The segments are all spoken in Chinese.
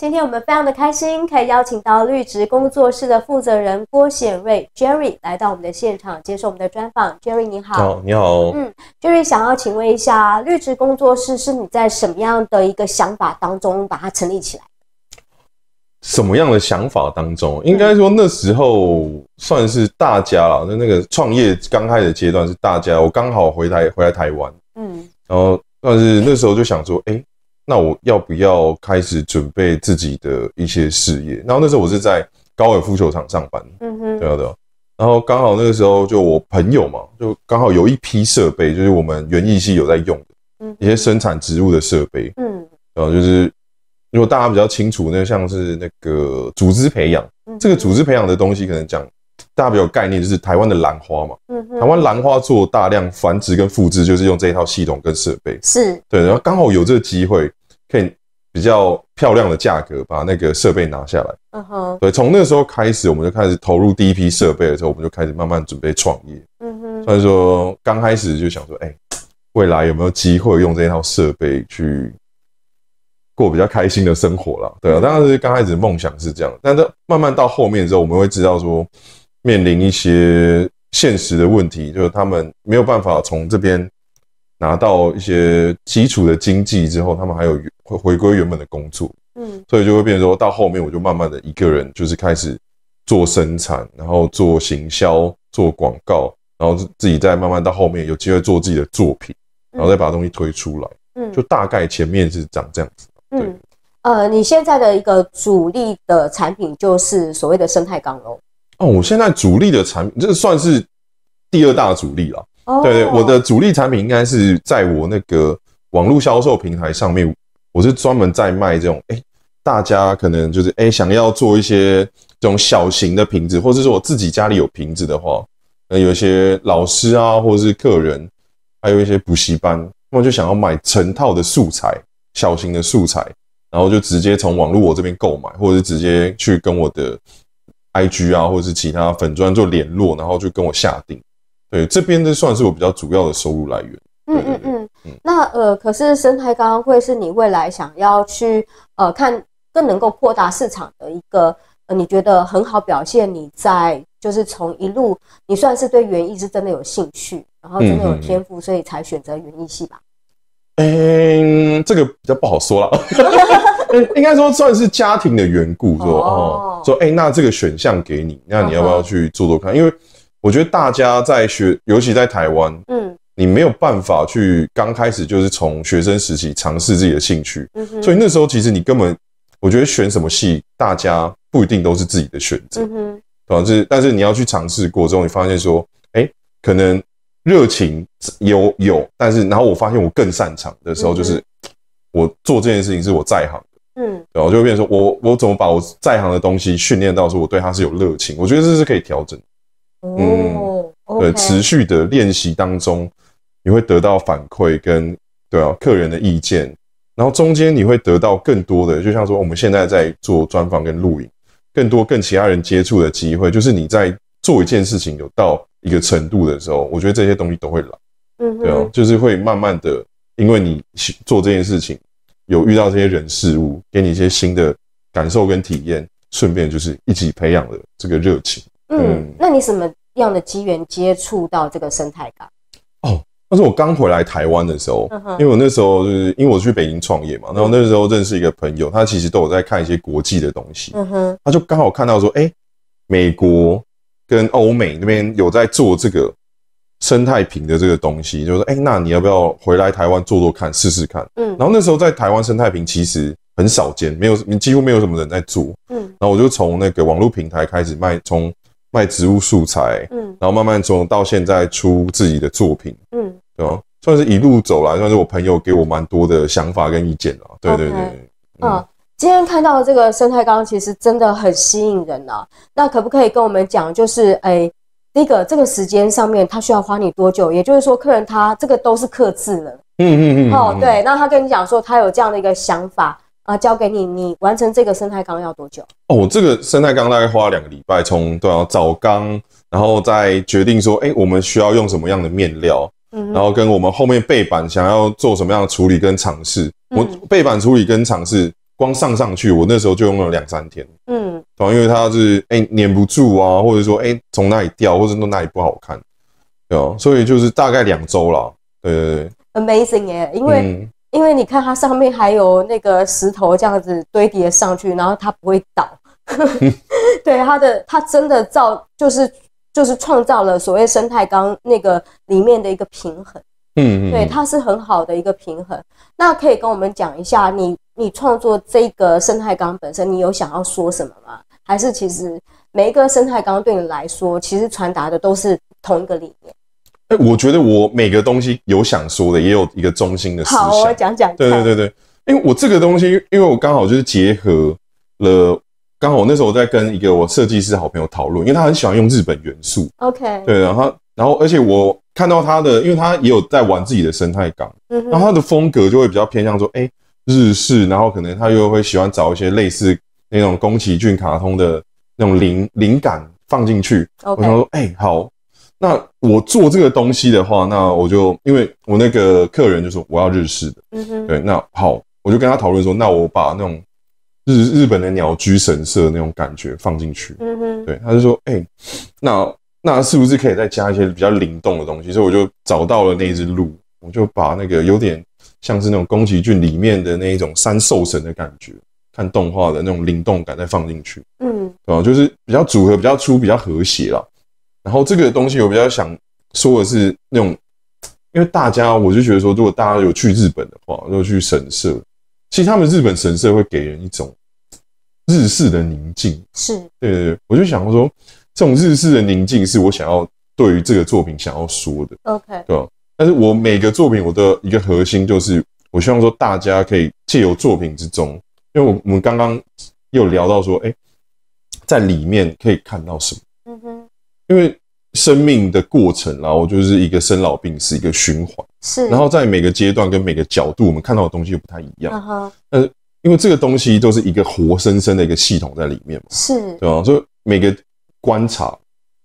今天我们非常的开心，可以邀请到绿植工作室的负责人郭显瑞 Jerry 来到我们的现场，接受我们的专访。Jerry 你好，你好，嗯，Jerry 想要请问一下，绿植工作室是你在什么样的一个想法当中把它成立起来？什么样的想法当中？应该说那时候算是大家了，那那个创业刚开始阶段是大家，我刚好回来回来台湾，嗯，然后但是那时候就想说，哎。那我要不要开始准备自己的一些事业？然后那时候我是在高尔夫球场上班，嗯哼，对啊。然后刚好那个时候就我朋友嘛，就刚好有一批设备，就是我们园艺系有在用的一些生产植物的设备。嗯，然后就是如果大家比较清楚，那像是那个组织培养，这个组织培养的东西，可能讲大家比较概念，就是台湾的兰花嘛，台湾兰花做大量繁殖跟复制，就是用这套系统跟设备。是，对，然后刚好有这个机会。可以比较漂亮的价格把那个设备拿下来。嗯哼，对，从那时候开始，我们就开始投入第一批设备的时候，我们就开始慢慢准备创业。嗯哼，所以说刚开始就想说，哎，未来有没有机会用这套设备去过比较开心的生活了？对啊，当然是刚开始梦想是这样，但是慢慢到后面的时候，我们会知道说面临一些现实的问题，就是他们没有办法从这边拿到一些基础的经济之后，他们还有。会回归原本的工作，嗯，所以就会变成说到后面，我就慢慢的一个人就是开始做生产，然后做行销，做广告，然后自己再慢慢到后面有机会做自己的作品，然后再把东西推出来，嗯，就大概前面是长这样子，对，呃，你现在的一个主力的产品就是所谓的生态港楼，哦，我现在主力的产品这算是第二大主力了，对对，我的主力产品应该是在我那个网络销售平台上面。我是专门在卖这种，哎，大家可能就是哎想要做一些这种小型的瓶子，或者是我自己家里有瓶子的话，那有一些老师啊，或者是客人，还有一些补习班，那们就想要买成套的素材，小型的素材，然后就直接从网络我这边购买，或者是直接去跟我的 IG 啊，或者是其他粉专做联络，然后就跟我下定。对，这边的算是我比较主要的收入来源。嗯嗯嗯，那呃，可是生态刚刚会是你未来想要去呃看更能够扩大市场的一个，呃，你觉得很好表现？你在就是从一路，你算是对园艺是真的有兴趣，然后真的有天赋，所以才选择园艺系吧？嗯，这个比较不好说了，应该说算是家庭的缘故，说哦，说哎，那这个选项给你，那你要不要去做做看？因为我觉得大家在学，尤其在台湾，嗯。你没有办法去刚开始，就是从学生时期尝试自己的兴趣，所以那时候其实你根本，我觉得选什么戏，大家不一定都是自己的选择，嗯哼，是，但是你要去尝试过之后，你发现说，哎，可能热情有有，但是然后我发现我更擅长的时候，就是我做这件事情是我在行的，嗯，然后就会变成说，我我怎么把我在行的东西训练到说我对它是有热情？我觉得这是可以调整，哦，对，持续的练习当中。你会得到反馈跟对啊，客人的意见，然后中间你会得到更多的，就像说我们现在在做专访跟录影，更多跟其他人接触的机会，就是你在做一件事情有到一个程度的时候，我觉得这些东西都会来，嗯，对啊，就是会慢慢的，因为你做这件事情有遇到这些人事物，给你一些新的感受跟体验，顺便就是一起培养了这个热情。嗯，那你什么样的机缘接触到这个生态港？但是我刚回来台湾的时候，因为我那时候就是因为我去北京创业嘛，然后那时候认识一个朋友，他其实都有在看一些国际的东西，嗯哼，他就刚好看到说，哎，美国跟欧美那边有在做这个生态瓶的这个东西，就说，哎，那你要不要回来台湾做做看，试试看？嗯，然后那时候在台湾生态瓶其实很少见，没有几乎没有什么人在做，嗯，然后我就从那个网络平台开始卖，从。卖植物素材，嗯，然后慢慢从到现在出自己的作品，嗯，对吧？算是一路走来，算是我朋友给我蛮多的想法跟意见了。对对对，嗯，今天看到这个生态缸其实真的很吸引人呐。那可不可以跟我们讲，就是诶，第一个这个时间上面他需要花你多久？也就是说，客人他这个都是刻字了，嗯嗯嗯。哦，对，那他跟你讲说他有这样的一个想法。啊，交给你，你完成这个生态缸要多久？哦，这个生态缸大概花了两个礼拜，从对啊，找缸，然后再决定说，哎，我们需要用什么样的面料，嗯，然后跟我们后面背板想要做什么样的处理跟尝试。我背板处理跟尝试，光上上去，我那时候就用了两三天，嗯，对啊，因为它是哎粘不住啊，或者说哎从那里掉，或者弄那里不好看，对啊，所以就是大概两周了，对对对，Amazing 耶，因为。因为你看它上面还有那个石头这样子堆叠上去，然后它不会倒。对它的，它真的造就是就是创造了所谓生态缸那个里面的一个平衡。嗯嗯，对，它是很好的一个平衡。那可以跟我们讲一下，你你创作这个生态缸本身，你有想要说什么吗？还是其实每一个生态缸对你来说，其实传达的都是同一个理念？哎，我觉得我每个东西有想说的，也有一个中心的思想。好，我讲讲。对对对对，因为我这个东西，因为我刚好就是结合了，刚好我那时候我在跟一个我设计师好朋友讨论，因为他很喜欢用日本元素。OK。对，然后然后而且我看到他的，因为他也有在玩自己的生态港，然后他的风格就会比较偏向说，哎，日式，然后可能他又会喜欢找一些类似那种宫崎骏卡通的那种灵灵感放进去。OK。我说，哎，好。那我做这个东西的话，那我就因为我那个客人就说我要日式的，对，那好，我就跟他讨论说，那我把那种日日本的鸟居神社那种感觉放进去，对，他就说，哎，那那是不是可以再加一些比较灵动的东西？所以我就找到了那只鹿，我就把那个有点像是那种宫崎骏里面的那一种三兽神的感觉，看动画的那种灵动感再放进去，嗯，啊，就是比较组合，比较粗，比较和谐了。然后这个东西，我比较想说的是那种，因为大家，我就觉得说，如果大家有去日本的话，就去神社，其实他们日本神社会给人一种日式的宁静。是，对对，我就想说，这种日式的宁静是我想要对于这个作品想要说的。OK，对吧？但是我每个作品，我的一个核心，就是我希望说，大家可以借由作品之中，因为我我们刚刚又聊到说，哎，在里面可以看到什么？嗯哼，因为。生命的过程，然后就是一个生老病死一个循环，是。然后在每个阶段跟每个角度，我们看到的东西又不太一样。嗯哼。呃，因为这个东西都是一个活生生的一个系统在里面嘛，是。对啊，所以每个观察、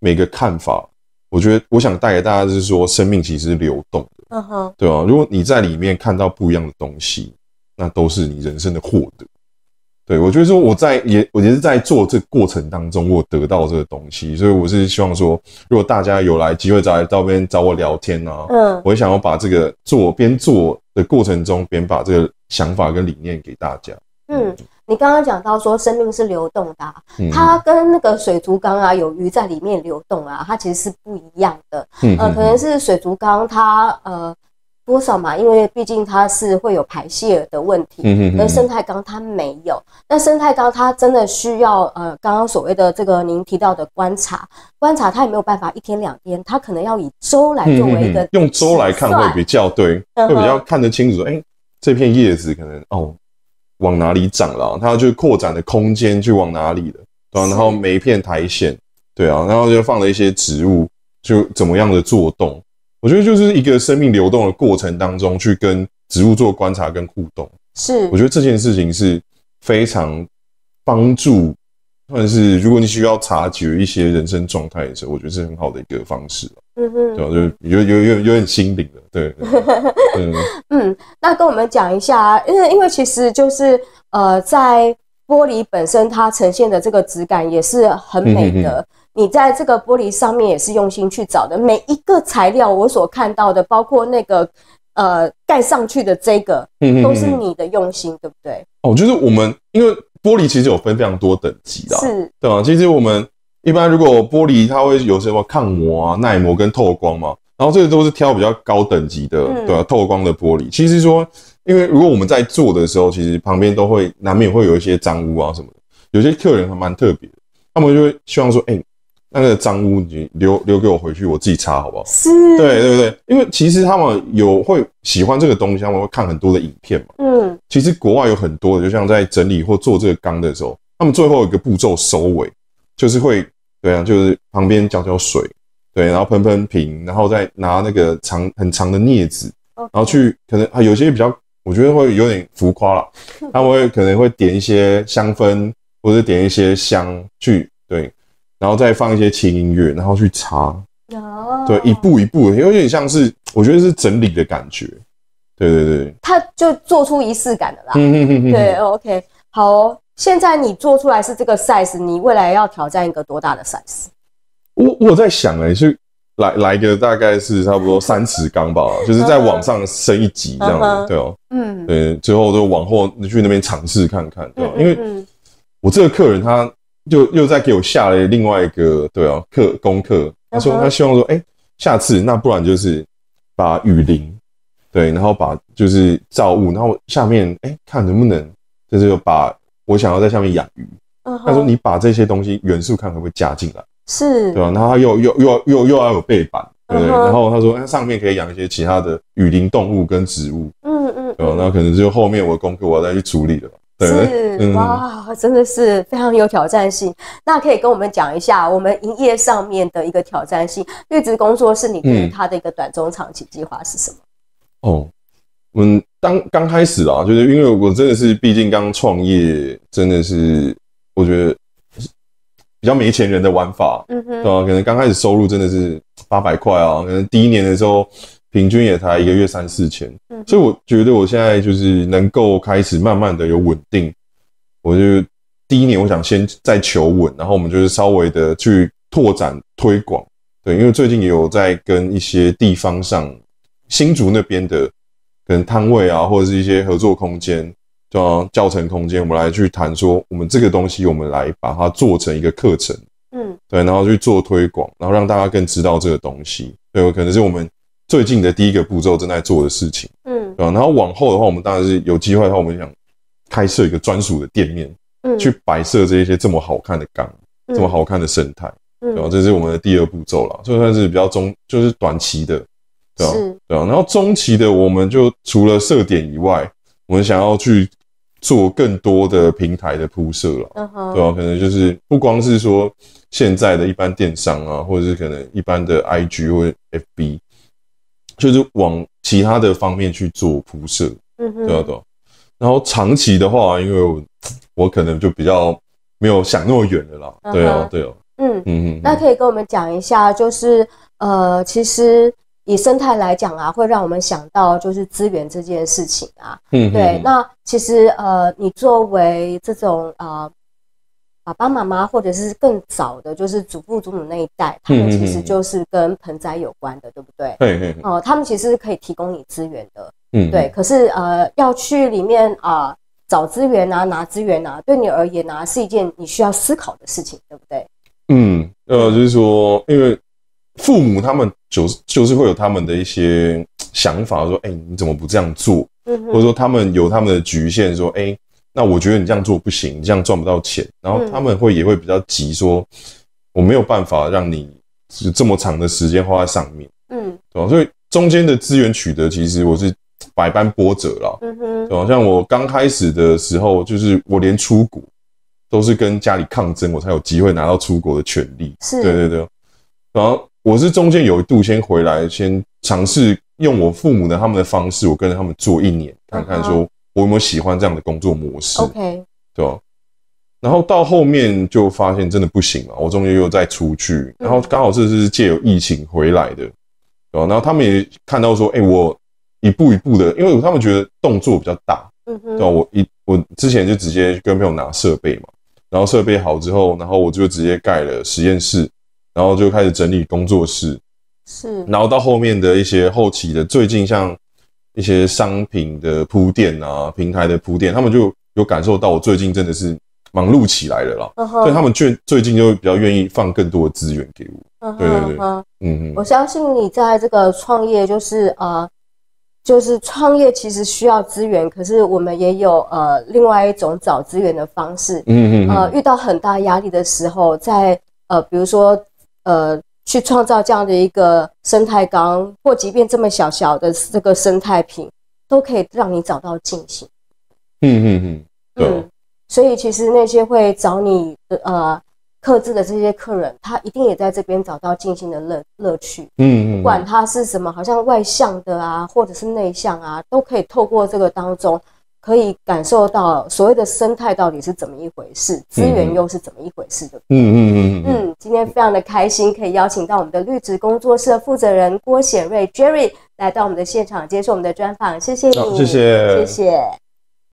每个看法，我觉得我想带给大家是说，生命其实是流动的。嗯哼。对吧？如果你在里面看到不一样的东西，那都是你人生的获得。对，我觉得说我在也，我也是在做这过程当中，我得到这个东西，所以我是希望说，如果大家有来机会来到边找我聊天啊，嗯，我也想要把这个做边做的过程中边把这个想法跟理念给大家。嗯，你刚刚讲到说生命是流动的，它跟那个水族缸啊，有鱼在里面流动啊，它其实是不一样的。嗯，呃，可能是水族缸它呃。多少嘛？因为毕竟它是会有排泄的问题，嗯嗯，那生态缸它没有。那生态缸它真的需要呃，刚刚所谓的这个您提到的观察，观察它也没有办法一天两天，它可能要以周来作为一个，用周来看会比较对，会比较看得清楚。哎，这片叶子可能哦往哪里长了，它就扩展的空间去往哪里了，对然后每一片苔藓，对啊，然后就放了一些植物，就怎么样的做动。我觉得就是一个生命流动的过程当中，去跟植物做观察跟互动，是我觉得这件事情是非常帮助，或者是如果你需要察觉一些人生状态的时候，我觉得是很好的一个方式嗯嗯，对，就有有有有点心灵的。对，嗯嗯。那跟我们讲一下，因为因为其实就是呃，在玻璃本身它呈现的这个质感也是很美的。你在这个玻璃上面也是用心去找的，每一个材料我所看到的，包括那个呃盖上去的这个，都是你的用心，对不对？哦，就是我们因为玻璃其实有分非常多等级的，是，对啊。其实我们一般如果玻璃它会有什么抗磨啊、耐磨跟透光嘛，然后这个都是挑比较高等级的，对啊，透光的玻璃。其实说，因为如果我们在做的时候，其实旁边都会难免会有一些脏污啊什么的。有些客人还蛮特别的，他们就会希望说，哎。那个脏污你留留给我回去，我自己擦好不好？是，对对对，因为其实他们有会喜欢这个东西，他们会看很多的影片嘛。嗯，其实国外有很多，的，就像在整理或做这个缸的时候，他们最后一个步骤收尾就是会，对啊，就是旁边浇浇水，对，然后喷喷瓶，然后再拿那个长很长的镊子，然后去可能有些比较，我觉得会有点浮夸了，他们会可能会点一些香氛或者点一些香去对。然后再放一些轻音乐，然后去擦，有对一步一步有点像是我觉得是整理的感觉，对对对，他就做出仪式感的啦，嗯嗯对，OK，好，现在你做出来是这个 size，你未来要挑战一个多大的 size？我我在想哎，是来来个大概是差不多三尺缸吧，就是再往上升一级这样子，对哦，嗯对，最后都往后去那边尝试看看，对，因为我这个客人他。就又再给我下了另外一个对啊课功课，他说他希望说，哎，下次那不然就是把雨林对，然后把就是造物，然后下面哎看能不能就是把我想要在下面养鱼，他说你把这些东西元素看会不会加进来，是对吧？然后他又又又又又要有背板，对，然后他说那上面可以养一些其他的雨林动物跟植物，嗯嗯，哦，那可能就后面我的功课我要再去处理了。是哇，真的是非常有挑战性。那可以跟我们讲一下我们营业上面的一个挑战性。绿植工作是你对他的一个短中长期计划是什么？哦，我们当刚开始啊，就是因为我真的是，毕竟刚创业，真的是我觉得比较没钱人的玩法。嗯哼，对啊，可能刚开始收入真的是八百块啊，可能第一年的时候。平均也才一个月三四千，嗯，所以我觉得我现在就是能够开始慢慢的有稳定，我就第一年我想先在求稳，然后我们就是稍微的去拓展推广，对，因为最近有在跟一些地方上新竹那边的可能摊位啊，或者是一些合作空间，教教程空间，我们来去谈说我们这个东西，我们来把它做成一个课程，嗯，对，然后去做推广，然后让大家更知道这个东西，对，有可能是我们。最近的第一个步骤正在做的事情，嗯然后往后的话，我们当然是有机会的话，我们想开设一个专属的店面，嗯，去摆设这一些这么好看的缸，这么好看的生态，然后这是我们的第二步骤了，就算是比较中，就是短期的，对吧？对吧？然后中期的，我们就除了设点以外，我们想要去做更多的平台的铺设了，嗯、对吧？可能就是不光是说现在的一般电商啊，或者是可能一般的 IG 或 FB。就是往其他的方面去做铺设，对啊对啊，然后长期的话，因为我可能就比较没有想那么远的啦，对哦对哦，嗯嗯嗯，那可以跟我们讲一下，就是呃，其实以生态来讲啊，会让我们想到就是资源这件事情啊，嗯，对，那其实呃，你作为这种啊。爸爸妈妈，或者是更早的，就是祖父祖母那一代，他们其实就是跟盆栽有关的，对不对？对对。哦，他们其实是可以提供你资源的，嗯，对。可是呃，要去里面啊找资源啊，拿资源啊，对你而言呢，是一件你需要思考的事情，对不对？嗯，呃，就是说，因为父母他们就就是会有他们的一些想法，说，哎，你怎么不这样做？或者说，他们有他们的局限，说，哎。那我觉得你这样做不行，你这样赚不到钱。然后他们会也会比较急，说我没有办法让你这么长的时间花在上面。嗯，对。所以中间的资源取得，其实我是百般波折了。嗯哼。对，像我刚开始的时候，就是我连出国都是跟家里抗争，我才有机会拿到出国的权利。是。对对对。然后我是中间有一度先回来，先尝试用我父母的他们的方式，我跟着他们做一年，看看说。我有没有喜欢这样的工作模式？OK，对吧？然后到后面就发现真的不行了。我终于又再出去，然后刚好这是借有疫情回来的，对吧？然后他们也看到说，哎，我一步一步的，因为他们觉得动作比较大，嗯对吧？我一我之前就直接跟朋友拿设备嘛，然后设备好之后，然后我就直接盖了实验室，然后就开始整理工作室，是，然后到后面的一些后期的，最近像。一些商品的铺垫啊，平台的铺垫，他们就有感受到我最近真的是忙碌起来了啦，所以他们最最近就比较愿意放更多的资源给我。对对对，嗯嗯，我相信你在这个创业就是呃，就是创业其实需要资源，可是我们也有呃另外一种找资源的方式。嗯嗯，呃，遇到很大压力的时候，在呃，比如说呃。去创造这样的一个生态缸，或即便这么小小的这个生态瓶，都可以让你找到进心。嗯嗯嗯，嗯。所以其实那些会找你的呃克制的这些客人，他一定也在这边找到进心的乐乐趣。嗯嗯。不管他是什么，好像外向的啊，或者是内向啊，都可以透过这个当中，可以感受到所谓的生态到底是怎么一回事，资源又是怎么一回事的。嗯嗯嗯嗯。今天非常的开心，可以邀请到我们的绿植工作室负责人郭显瑞 Jerry 来到我们的现场，接受我们的专访。谢谢你，谢谢，谢谢。